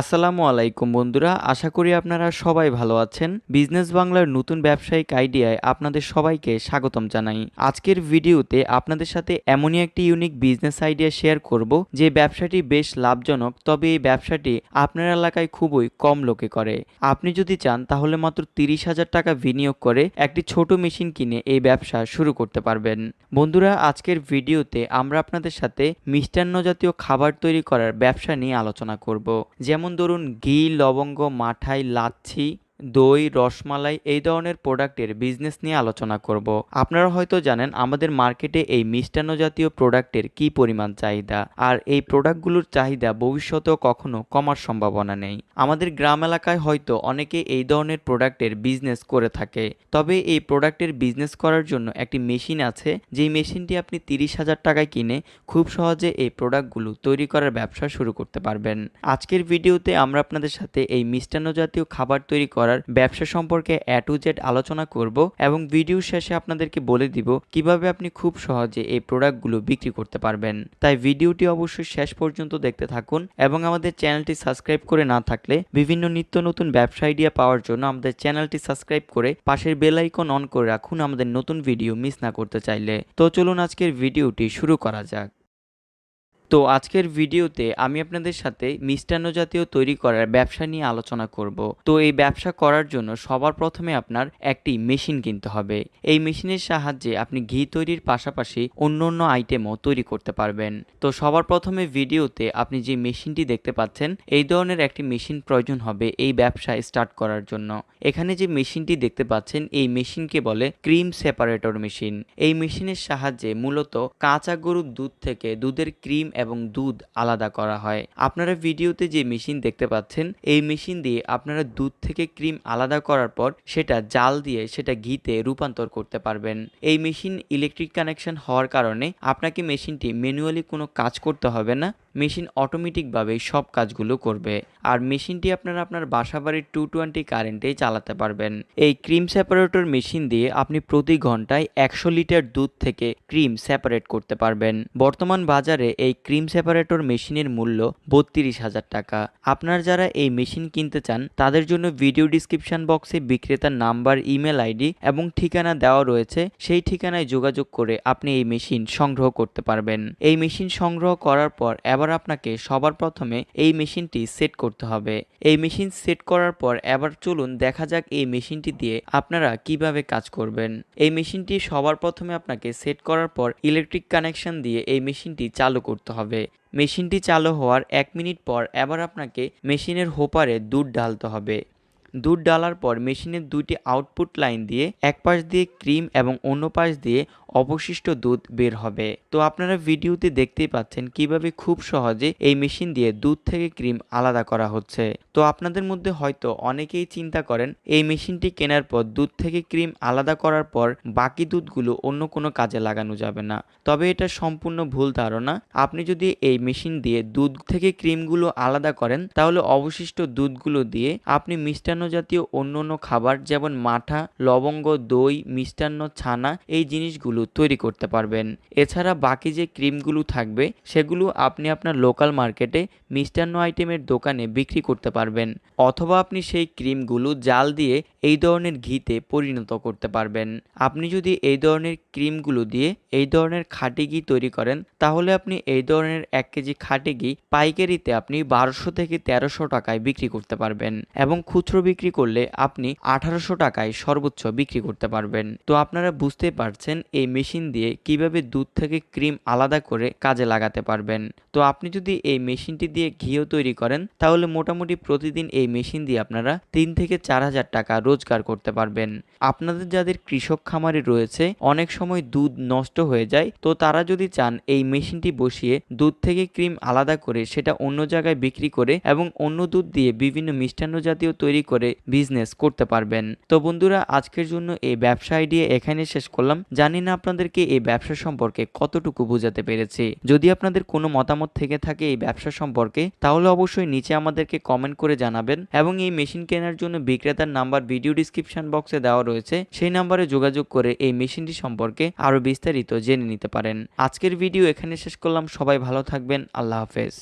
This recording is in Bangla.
আসসালামু আলাইকুম বন্ধুরা আশা করি আপনারা সবাই ভালো আছেন বিজনেস বাংলার নতুন ব্যবসায়িক আইডিয়ায় আপনাদের সবাইকে স্বাগতম জানাই আজকের ভিডিওতে আপনাদের সাথে এমনই একটি ইউনিক বিজনেস আইডিয়া শেয়ার করব যে ব্যবসাটি বেশ লাভজনক তবে এই ব্যবসাটি আপনার এলাকায় খুবই কম লোকে করে আপনি যদি চান তাহলে মাত্র তিরিশ হাজার টাকা বিনিয়োগ করে একটি ছোট মেশিন কিনে এই ব্যবসা শুরু করতে পারবেন বন্ধুরা আজকের ভিডিওতে আমরা আপনাদের সাথে মিষ্টান্ন জাতীয় খাবার তৈরি করার ব্যবসা নিয়ে আলোচনা করব যেমন যেমন ধরুন ঘি লবঙ্গ মাঠাই লাচ্ছি দই রসমালাই এই ধরনের প্রোডাক্টের বিজনেস নিয়ে আলোচনা করব আপনারা হয়তো জানেন আমাদের মার্কেটে এই মিষ্টান্ন জাতীয় প্রোডাক্টের কি পরিমাণ চাহিদা আর এই প্রোডাক্টগুলোর চাহিদা ভবিষ্যতেও কখনো কমার সম্ভাবনা নেই আমাদের গ্রাম এলাকায় হয়তো অনেকে এই ধরনের প্রোডাক্টের বিজনেস করে থাকে তবে এই প্রোডাক্টের বিজনেস করার জন্য একটি মেশিন আছে যেই মেশিনটি আপনি তিরিশ হাজার টাকায় কিনে খুব সহজে এই প্রোডাক্টগুলো তৈরি করার ব্যবসা শুরু করতে পারবেন আজকের ভিডিওতে আমরা আপনাদের সাথে এই মিষ্টান্ন জাতীয় খাবার তৈরি করার করার ব্যবসা সম্পর্কে এ টু জেড আলোচনা করব এবং ভিডিও শেষে আপনাদেরকে বলে দিব কিভাবে আপনি খুব সহজে এই প্রোডাক্টগুলো বিক্রি করতে পারবেন তাই ভিডিওটি অবশ্যই শেষ পর্যন্ত দেখতে থাকুন এবং আমাদের চ্যানেলটি সাবস্ক্রাইব করে না থাকলে বিভিন্ন নিত্য নতুন ব্যবসা আইডিয়া পাওয়ার জন্য আমাদের চ্যানেলটি সাবস্ক্রাইব করে পাশের বেল আইকন অন করে রাখুন আমাদের নতুন ভিডিও মিস না করতে চাইলে তো চলুন আজকের ভিডিওটি শুরু করা যাক তো আজকের ভিডিওতে আমি আপনাদের সাথে মিষ্টান্ন জাতীয় তৈরি করার ব্যবসা নিয়ে আলোচনা করব তো এই ব্যবসা করার জন্য সবার প্রথমে আপনার একটি মেশিন কিনতে হবে এই মেশিনের সাহায্যে আপনি ঘি তৈরির পাশাপাশি অন্য অন্য আইটেমও তৈরি করতে পারবেন তো সবার প্রথমে ভিডিওতে আপনি যে মেশিনটি দেখতে পাচ্ছেন এই ধরনের একটি মেশিন প্রয়োজন হবে এই ব্যবসা স্টার্ট করার জন্য এখানে যে মেশিনটি দেখতে পাচ্ছেন এই মেশিনকে বলে ক্রিম সেপারেটর মেশিন এই মেশিনের সাহায্যে মূলত কাঁচা গরুর দুধ থেকে দুধের ক্রিম এবং দুধ আলাদা করা হয় আপনারা ভিডিওতে যে মেশিন দেখতে পাচ্ছেন এই মেশিন দিয়ে আপনারা দুধ থেকে ক্রিম আলাদা করার পর সেটা জাল দিয়ে সেটা ঘিতে রূপান্তর করতে পারবেন এই মেশিন ইলেকট্রিক কানেকশন হওয়ার কারণে আপনাকে মেশিনটি ম্যানুয়ালি কোনো কাজ করতে হবে না মেশিন অটোমেটিকভাবে সব কাজগুলো করবে আর মেশিনটি আপনারা আপনার বাসাবাড়ির টু টোয়েন্টি কারেন্টেই চালাতে পারবেন এই ক্রিম সেপারেটর মেশিন দিয়ে আপনি প্রতি ঘন্টায় একশো লিটার দুধ থেকে ক্রিম সেপারেট করতে পারবেন বর্তমান বাজারে এই ক্রিম সেপারেটর মেশিনের মূল্য বত্রিশ হাজার টাকা আপনার যারা এই মেশিন কিনতে চান তাদের জন্য ভিডিও ডিসক্রিপশন বক্সে বিক্রেতার নাম্বার ইমেল আইডি এবং ঠিকানা দেওয়া রয়েছে সেই ঠিকানায় যোগাযোগ করে আপনি এই মেশিন সংগ্রহ করতে পারবেন এই মেশিন সংগ্রহ করার পর এবার এবার আপনাকে সবার প্রথমে এই মেশিনটি সেট করতে হবে এই মেশিন সেট করার পর এবার চলুন দেখা যাক এই মেশিনটি দিয়ে আপনারা কিভাবে কাজ করবেন এই মেশিনটি সবার প্রথমে আপনাকে সেট করার পর ইলেকট্রিক কানেকশন দিয়ে এই মেশিনটি চালু করতে হবে মেশিনটি চালু হওয়ার এক মিনিট পর এবার আপনাকে মেশিনের হোপারে দুধ ঢালতে হবে দুধ ডালার পর মেশিনের দুইটি আউটপুট লাইন দিয়ে এক পাশ দিয়ে ক্রিম এবং অন্য পাশ দিয়ে অবশিষ্ট দুধ বের হবে তো আপনারা ভিডিওতে দেখতেই পাচ্ছেন কিভাবে খুব সহজে এই মেশিন দিয়ে দুধ থেকে ক্রিম আলাদা করা হচ্ছে তো আপনাদের মধ্যে হয়তো অনেকেই চিন্তা করেন এই মেশিনটি কেনার পর দুধ থেকে ক্রিম আলাদা করার পর বাকি দুধগুলো অন্য কোনো কাজে লাগানো যাবে না তবে এটা সম্পূর্ণ ভুল ধারণা আপনি যদি এই মেশিন দিয়ে দুধ থেকে ক্রিমগুলো আলাদা করেন তাহলে অবশিষ্ট দুধগুলো দিয়ে আপনি মিষ্টান্ন জাতীয় অন্য অন্য খাবার যেমন মাঠা লবঙ্গ দই মিষ্টান্ন ছানা এই জিনিসগুলো তৈরি করতে পারবেন এছাড়া বাকি যে ক্রিমগুলো থাকবে সেগুলো আপনি আপনার লোকাল মার্কেটে মিষ্টান্ন আইটেমের দোকানে বিক্রি করতে পারবেন অথবা আপনি সেই ক্রিমগুলো জাল দিয়ে এই ধরনের ঘিতে পরিণত করতে পারবেন আপনি যদি এই ধরনের ক্রিমগুলো দিয়ে এই ধরনের খাটি ঘি তৈরি করেন তাহলে আপনি এই ধরনের এক কেজি খাটি ঘি পাইকারিতে আপনি বারোশো থেকে তেরোশো টাকায় বিক্রি করতে পারবেন এবং খুচরো বিক্রি করলে আপনি আঠারোশো টাকায় সর্বোচ্চ বিক্রি করতে পারবেন তো আপনারা বুঝতে পারছেন এই মেশিন দিয়ে কিভাবে দুধ থেকে ক্রিম আলাদা করে কাজে লাগাতে পারবেন তো আপনি যদি এই মেশিনটি দিয়ে ঘিও তৈরি করেন তাহলে মোটামুটি প্রতিদিন এই মেশিন দিয়ে আপনারা তিন থেকে চার হাজার টাকা রোজগার করতে পারবেন আপনাদের যাদের কৃষক খামারে রয়েছে অনেক সময় দুধ নষ্ট হয়ে যায় তো তারা যদি চান এই মেশিনটি বসিয়ে দুধ থেকে ক্রিম আলাদা করে সেটা অন্য জায়গায় বিক্রি করে এবং অন্য দুধ দিয়ে বিভিন্ন মিষ্টান্ন জাতীয় তৈরি করে করে বিজনেস করতে পারবেন তো বন্ধুরা আজকের জন্য এই ব্যবসা আইডিয়া এখানে শেষ করলাম জানি না আপনাদেরকে এই ব্যবসা সম্পর্কে কতটুকু বোঝাতে পেরেছি যদি আপনাদের কোনো মতামত থেকে থাকে এই ব্যবসা সম্পর্কে তাহলে অবশ্যই নিচে আমাদেরকে কমেন্ট করে জানাবেন এবং এই মেশিন কেনার জন্য বিক্রেতার নাম্বার ভিডিও ডিসক্রিপশন বক্সে দেওয়া রয়েছে সেই নাম্বারে যোগাযোগ করে এই মেশিনটি সম্পর্কে আরও বিস্তারিত জেনে নিতে পারেন আজকের ভিডিও এখানে শেষ করলাম সবাই ভালো থাকবেন আল্লাহ হাফেজ